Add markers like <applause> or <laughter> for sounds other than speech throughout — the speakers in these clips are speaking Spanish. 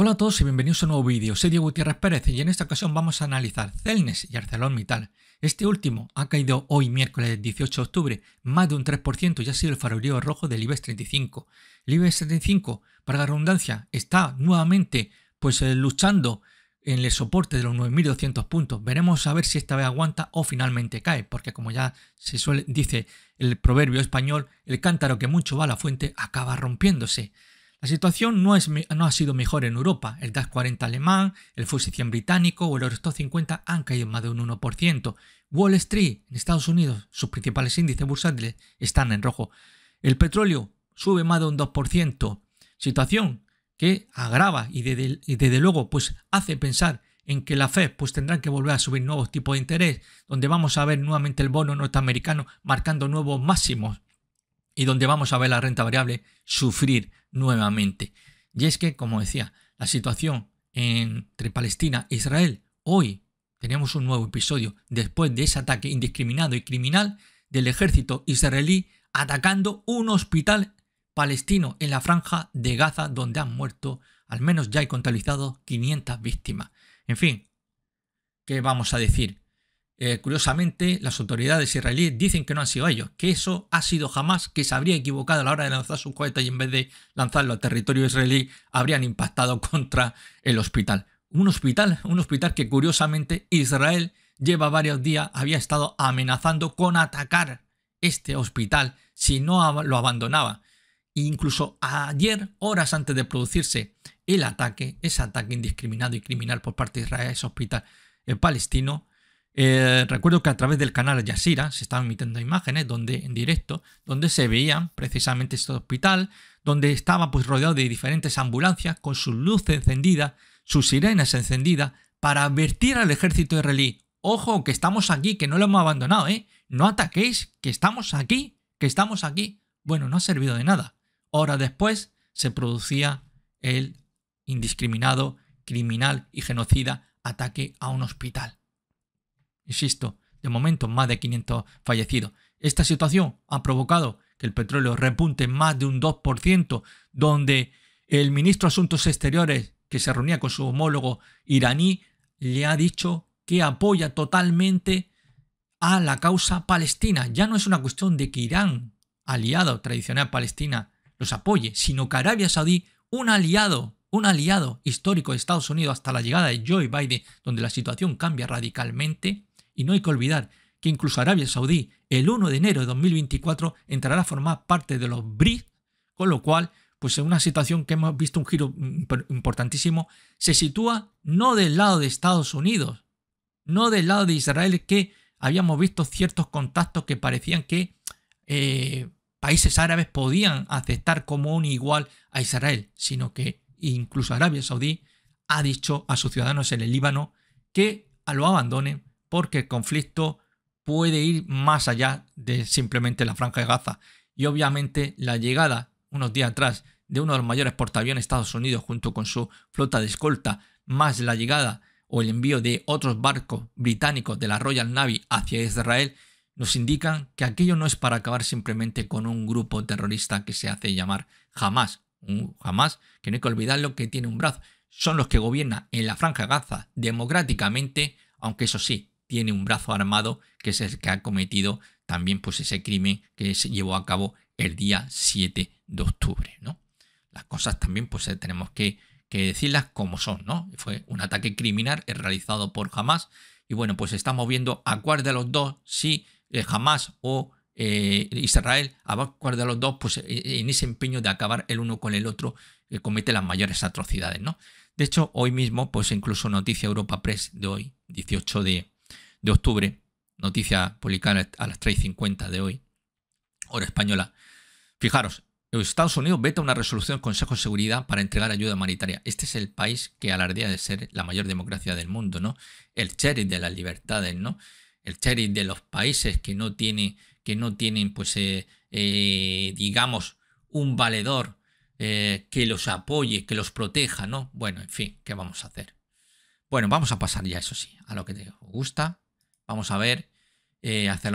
Hola a todos y bienvenidos a un nuevo vídeo, soy Diego Gutiérrez Pérez y en esta ocasión vamos a analizar Celnes y ArcelorMittal. Este último ha caído hoy miércoles 18 de octubre más de un 3% y ha sido el farolío rojo del IBEX 35. El IBEX 35, para la redundancia, está nuevamente pues eh, luchando en el soporte de los 9.200 puntos. Veremos a ver si esta vez aguanta o finalmente cae, porque como ya se suele, dice el proverbio español, el cántaro que mucho va a la fuente acaba rompiéndose. La situación no, es, no ha sido mejor en Europa. El DAX 40 alemán, el FTSE 100 británico o el RESTO 50 han caído más de un 1%. Wall Street en Estados Unidos, sus principales índices bursátiles están en rojo. El petróleo sube más de un 2%. Situación que agrava y desde, luego pues hace pensar en que la Fed pues tendrá que volver a subir nuevos tipos de interés, donde vamos a ver nuevamente el bono norteamericano marcando nuevos máximos y donde vamos a ver la renta variable sufrir nuevamente. Y es que, como decía, la situación entre Palestina e Israel hoy tenemos un nuevo episodio después de ese ataque indiscriminado y criminal del ejército israelí atacando un hospital palestino en la franja de Gaza donde han muerto, al menos ya hay contabilizado 500 víctimas. En fin, ¿qué vamos a decir? Eh, curiosamente, las autoridades israelíes dicen que no han sido ellos, que eso ha sido jamás, que se habría equivocado a la hora de lanzar su cohetes y en vez de lanzarlo al territorio israelí, habrían impactado <laughs> contra el hospital. Un hospital, un hospital que curiosamente Israel lleva varios días, había estado amenazando con atacar este hospital si no lo abandonaba. incluso ayer, horas antes de producirse el ataque, ese ataque indiscriminado y criminal por parte de Israel a ese hospital eh, palestino, eh, recuerdo que a través del canal Yasira se estaban emitiendo imágenes donde, en directo, donde se veía precisamente este hospital, donde estaba pues rodeado de diferentes ambulancias con sus luces encendidas, sus sirenas encendidas, para advertir al ejército israelí, ojo que estamos aquí, que no lo hemos abandonado, ¿eh? No ataquéis, que estamos aquí, que estamos aquí. Bueno, no ha servido de nada. Horas después se producía el indiscriminado, criminal y genocida ataque a un hospital. Insisto, de momento más de 500 fallecidos. Esta situación ha provocado que el petróleo repunte más de un 2%, donde el ministro de Asuntos Exteriores, que se reunía con su homólogo iraní, le ha dicho que apoya totalmente a la causa palestina. Ya no es una cuestión de que Irán, aliado tradicional palestina, los apoye, sino que Arabia Saudí, un aliado, un aliado histórico de Estados Unidos hasta la llegada de Joe Biden, donde la situación cambia radicalmente, y no hay que olvidar que incluso Arabia Saudí el 1 de enero de 2024 entrará a formar parte de los BRICS, con lo cual, pues en una situación que hemos visto un giro importantísimo, se sitúa no del lado de Estados Unidos, no del lado de Israel que habíamos visto ciertos contactos que parecían que eh, países árabes podían aceptar como un igual a Israel, sino que incluso Arabia Saudí ha dicho a sus ciudadanos en el Líbano que lo abandonen porque el conflicto puede ir más allá de simplemente la franja de Gaza. Y obviamente la llegada, unos días atrás, de uno de los mayores portaaviones de Estados Unidos junto con su flota de escolta, más la llegada o el envío de otros barcos británicos de la Royal Navy hacia Israel, nos indican que aquello no es para acabar simplemente con un grupo terrorista que se hace llamar Hamas. Un Hamas, que no hay que olvidarlo, que tiene un brazo. Son los que gobiernan en la franja de Gaza democráticamente, aunque eso sí, tiene un brazo armado que es el que ha cometido también pues ese crimen que se llevó a cabo el día 7 de octubre, ¿no? Las cosas también pues eh, tenemos que, decirlas como son, ¿no? Fue un ataque criminal realizado por Hamas y bueno, pues estamos viendo a cuál de los dos, si eh, Hamas o eh, Israel, a cuál de los dos, pues en ese empeño de acabar el uno con el otro, comete las mayores atrocidades, ¿no? De hecho, hoy mismo, pues incluso Noticia Europa Press de hoy, 18 de, de octubre, noticia publicada a las 3.50 de hoy, hora española. Fijaros, Estados Unidos veta una resolución del Consejo de Seguridad para entregar ayuda humanitaria. Este es el país que alardea de ser la mayor democracia del mundo, ¿no? El cherry de las libertades, ¿no? El cherry de los países que no, tiene, que no tienen, pues, eh, eh, digamos, un valedor eh, que los apoye, que los proteja, ¿no? Bueno, en fin, ¿qué vamos a hacer? Bueno, vamos a pasar ya, eso sí, a lo que te gusta, Vamos a ver eh, hacia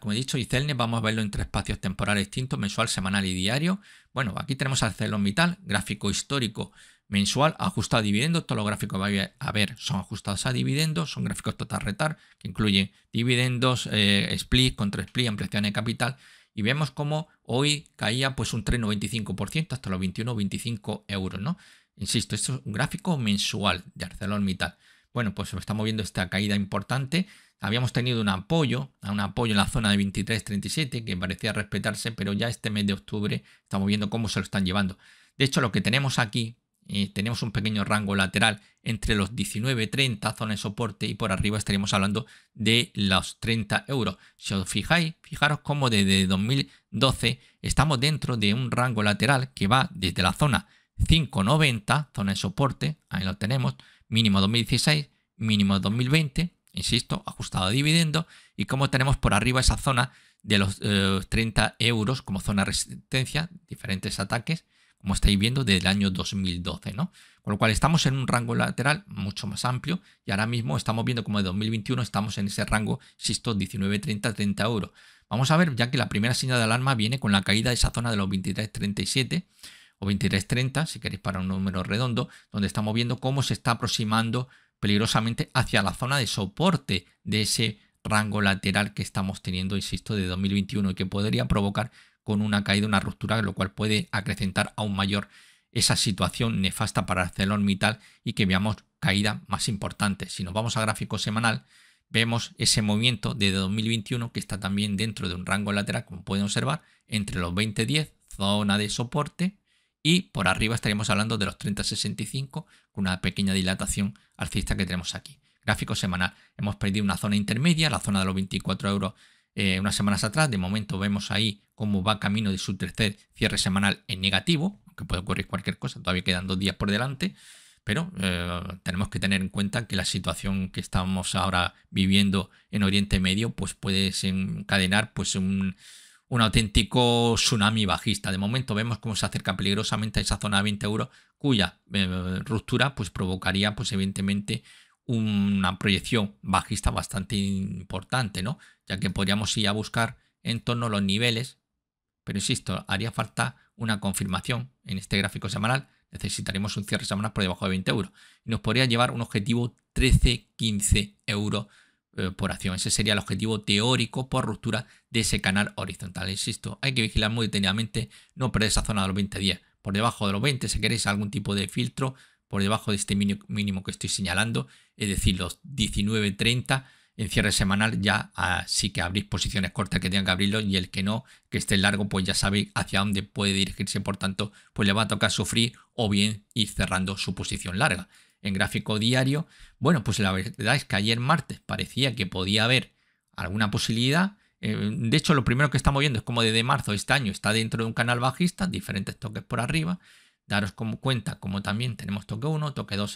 como he dicho, y Celnes vamos a verlo en tres espacios temporales distintos, mensual, semanal y diario. Bueno, aquí tenemos al ArcelorMittal, gráfico histórico mensual, ajustado a dividendos, todos los gráficos que vais a ver son ajustados a dividendos, son gráficos total retar, que incluyen dividendos, eh, split, contra split, ampliación de capital, y vemos como hoy caía pues un 3,95% hasta los 21,25 euros, ¿no? Insisto, esto es un gráfico mensual de ArcelorMittal. Bueno, pues estamos viendo esta caída importante. Habíamos tenido un apoyo, un apoyo en la zona de 23.37 que parecía respetarse, pero ya este mes de octubre estamos viendo cómo se lo están llevando. De hecho, lo que tenemos aquí, eh, tenemos un pequeño rango lateral entre los 19.30, zona de soporte, y por arriba estaríamos hablando de los 30 euros. Si os fijáis, fijaros cómo desde 2012 estamos dentro de un rango lateral que va desde la zona 5.90, zona de soporte, ahí lo tenemos, mínimo 2016, mínimo 2020, insisto, ajustado a dividendo, y como tenemos por arriba esa zona de los 30 eh, euros como zona resistencia, diferentes ataques, como estáis viendo, desde el año 2012, ¿no? Con lo cual estamos en un rango lateral mucho más amplio y ahora mismo estamos viendo como de 2021 estamos en ese rango, insisto, 19, 30, 30 euros. Vamos a ver, ya que la primera señal de alarma viene con la caída de esa zona de los 37 o 30 si queréis para un número redondo, donde estamos viendo cómo se está aproximando peligrosamente hacia la zona de soporte de ese rango lateral que estamos teniendo, insisto, de 2021 y que podría provocar con una caída, una ruptura, lo cual puede acrecentar aún mayor esa situación nefasta para ArcelorMittal y que veamos caída más importante. Si nos vamos a gráfico semanal, vemos ese movimiento de 2021 que está también dentro de un rango lateral, como pueden observar, entre los 20.10, zona de soporte, y por arriba estaríamos hablando de los 30,65 con una pequeña dilatación alcista que tenemos aquí. Gráfico semanal. Hemos perdido una zona intermedia, la zona de los 24 euros eh, unas semanas atrás. De momento vemos ahí cómo va camino de su tercer cierre semanal en negativo, que puede ocurrir cualquier cosa, todavía quedan dos días por delante, pero eh, tenemos que tener en cuenta que la situación que estamos ahora viviendo en Oriente Medio pues puede desencadenar pues un un auténtico tsunami bajista. De momento vemos cómo se acerca peligrosamente a esa zona de 20 euros, cuya eh, ruptura pues, provocaría, pues, evidentemente, una proyección bajista bastante importante, ¿no? Ya que podríamos ir a buscar en torno a los niveles, pero insisto, haría falta una confirmación en este gráfico semanal. Necesitaremos un cierre semanal por debajo de 20 euros. Y nos podría llevar un objetivo 13-15 euros eh, por acción. Ese sería el objetivo teórico por ruptura de ese canal horizontal. Insisto, hay que vigilar muy detenidamente, no perder esa zona de los 20-10. Por debajo de los 20, si queréis algún tipo de filtro, por debajo de este mínimo que estoy señalando, es decir, los 19.30 en cierre semanal ya así ah, que abrís posiciones cortas que tengan que abrirlo y el que no, que esté largo, pues ya sabéis hacia dónde puede dirigirse, por tanto, pues le va a tocar sufrir o bien ir cerrando su posición larga en gráfico diario, bueno, pues la verdad es que ayer martes parecía que podía haber alguna posibilidad. Eh, de hecho, lo primero que estamos viendo es como desde marzo de este año está dentro de un canal bajista, diferentes toques por arriba. Daros como cuenta, como también tenemos toque 1, toque 2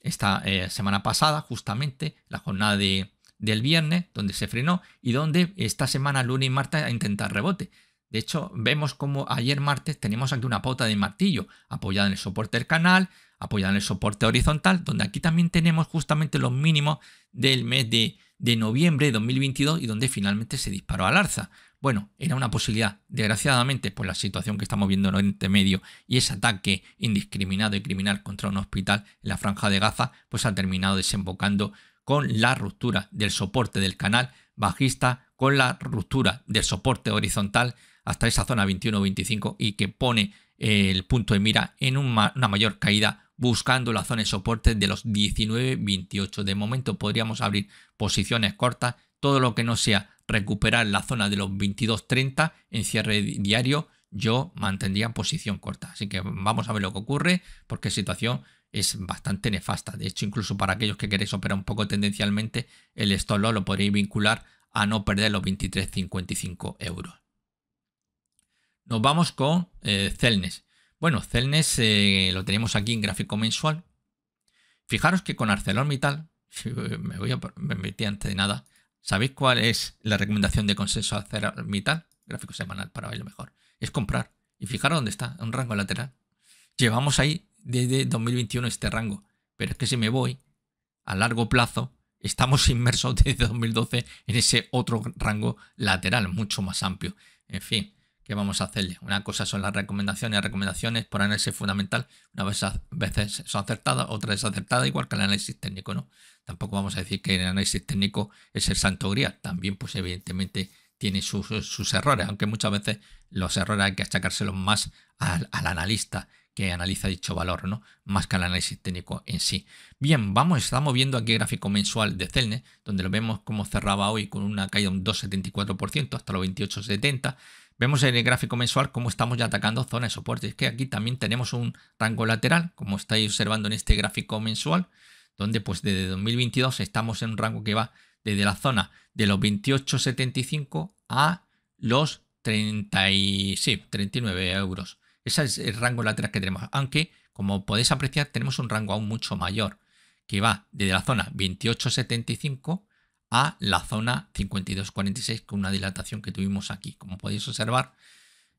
esta eh, semana pasada, justamente la jornada del viernes, donde se frenó y donde esta semana, lunes y martes, a intentar rebote. De hecho, vemos como ayer martes tenemos aquí una pauta de martillo apoyada en el soporte del canal, apoyada en el soporte horizontal, donde aquí también tenemos justamente los mínimos del mes de, noviembre de 2022 y donde finalmente se disparó al arza. Bueno, era una posibilidad. Desgraciadamente, pues la situación que estamos viendo en Oriente Medio y ese ataque indiscriminado y criminal contra un hospital en la franja de Gaza, pues ha terminado desembocando con la ruptura del soporte del canal bajista, con la ruptura del soporte horizontal hasta esa zona 21-25 y que pone eh, el punto de mira en una mayor caída buscando la zona de soporte de los 19-28. De momento podríamos abrir posiciones cortas, todo lo que no sea recuperar la zona de los 22-30 en cierre diario, yo mantendría posición corta. Así que vamos a ver lo que ocurre, porque situación es bastante nefasta. De hecho, incluso para aquellos que queréis operar un poco tendencialmente, el stop loss lo podéis vincular a no perder los 23,55 euros. Nos vamos con eh, Celnes. Bueno, Celnes eh, lo tenemos aquí en gráfico mensual. Fijaros que con ArcelorMittal, <laughs> eh, me voy a permitir antes de nada, ¿sabéis cuál es la recomendación de consenso hacer ArcelorMittal? Gráfico semanal para verlo mejor. Es comprar. Y fijaros dónde está, un rango lateral. Llevamos ahí desde 2021 este rango. Pero es que si me voy a largo plazo, estamos <laughs> inmersos desde 2012 en ese otro rango lateral, mucho más amplio. En fin, que vamos a hacerle. Una cosa son las recomendaciones, recomendaciones por análisis fundamental, una vez a veces son acertadas, otra desacertada igual que el análisis técnico, ¿no? Tampoco vamos a decir que el análisis técnico es el santo grial, también pues evidentemente tiene sus, sus errores, aunque muchas veces los errores hay que achacárselos más al, analista que analiza dicho valor, ¿no? Más que al análisis técnico en sí. Bien, vamos, estamos viendo aquí el gráfico mensual de Celne, donde lo vemos como cerraba hoy con una caída de un 2,74% hasta los 28,70. Vemos en el gráfico mensual cómo estamos ya atacando zona de soporte. Es que aquí también tenemos un rango lateral, como estáis observando en este gráfico mensual, donde pues desde 2022 estamos en un rango que va desde la zona de los 28,75 a los 30 39 euros. Ese es el rango lateral que tenemos. Aunque, como podéis apreciar, tenemos un rango aún mucho mayor, que va desde la zona 28,75 a la zona 5246 con una dilatación que tuvimos aquí, como podéis observar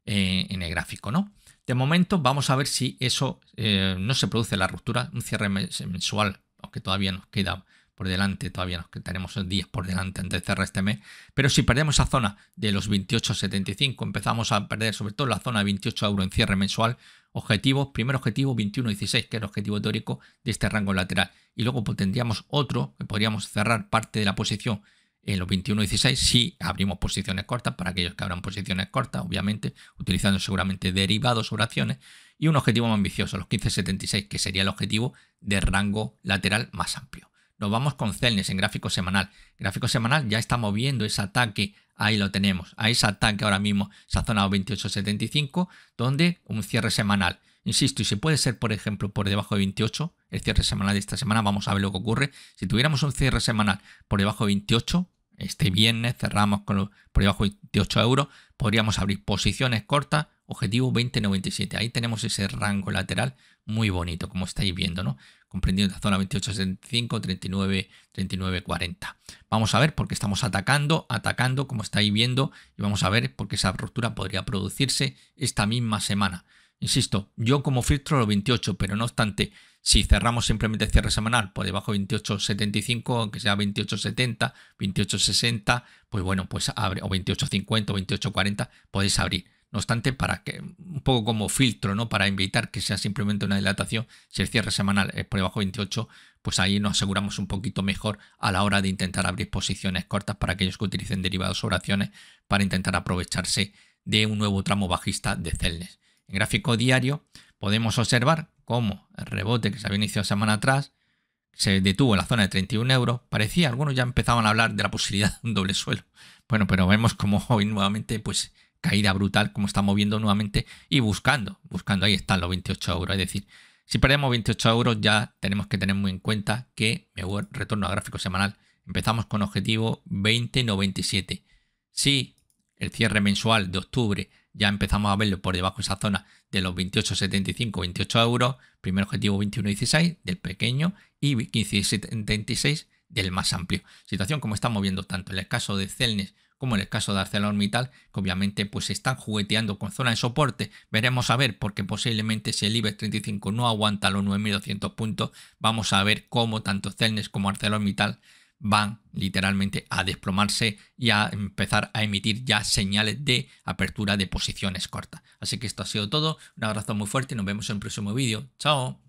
eh, en el gráfico, ¿no? De momento vamos a ver si eso eh, no se produce la ruptura, un cierre mensual, aunque todavía nos queda por delante, todavía nos tenemos días por delante antes de cerrar este mes, pero si perdemos esa zona de los 28,75, empezamos a perder sobre todo la zona de 28 euros en cierre mensual, objetivos, primer objetivo 21,16, que es el objetivo teórico de este rango lateral, y luego pues, tendríamos otro que podríamos cerrar parte de la posición en los 21.16 si abrimos posiciones cortas para aquellos que abran posiciones cortas, obviamente, utilizando seguramente derivados o acciones. Y un objetivo más ambicioso, los 15.76, que sería el objetivo de rango lateral más amplio. Nos vamos con Celnes en gráfico semanal. Gráfico semanal ya estamos viendo ese ataque. Ahí lo tenemos. A ese ataque ahora mismo se ha zonado 28.75, donde un cierre semanal. Insisto, y si puede ser, por ejemplo, por debajo de 28, el cierre semanal de esta semana, vamos a ver lo que ocurre. Si tuviéramos un cierre semanal por debajo de 28, este viernes cerramos por debajo de 28 euros, podríamos abrir posiciones cortas, objetivo 20.97. Ahí tenemos ese rango lateral muy bonito, como estáis viendo, ¿no? comprendiendo la zona 28.75, 39, 39, 40. Vamos a ver porque estamos atacando, atacando como estáis viendo y vamos a ver por qué esa ruptura podría producirse esta misma semana. Insisto, yo como filtro lo 28, pero no obstante, si cerramos simplemente cierre semanal por debajo de 28.75, aunque sea 28.70, 28.60, pues bueno, pues abre, o 28.50, 28.40, podéis abrir. No obstante, para que, un poco como filtro, ¿no? Para evitar que sea simplemente una dilatación, si el cierre semanal es por debajo de 28, pues ahí nos aseguramos un poquito mejor a la hora de intentar abrir posiciones cortas para aquellos que utilicen derivados o acciones para intentar aprovecharse de un nuevo tramo bajista de Celnes. En gráfico diario podemos observar cómo el rebote que se había iniciado semana atrás se detuvo en la zona de 31 euros. Parecía, algunos ya empezaban a hablar de la posibilidad de un doble suelo. Bueno, pero vemos como hoy nuevamente pues caída brutal como está moviendo nuevamente y buscando, buscando, ahí están los 28 euros, es decir, si perdemos 28 euros ya tenemos que tener muy en cuenta que me retorno a gráfico semanal, empezamos con objetivo 20,97, si el cierre mensual de octubre ya empezamos a verlo por debajo de esa zona de los 28,75, 28 euros, primer objetivo 21,16 del pequeño y 15,76 del más amplio, situación como estamos viendo tanto en el caso de Celnes como en el caso de ArcelorMittal, que obviamente pues están jugueteando con zona de soporte. Veremos a ver, porque posiblemente si el IBEX 35 no aguanta los 9.200 puntos, vamos a ver cómo tanto Celnes como ArcelorMittal van literalmente a desplomarse y a empezar a emitir ya señales de apertura de posiciones cortas. Así que esto ha sido todo, un abrazo muy fuerte y nos vemos en el próximo vídeo. Chao.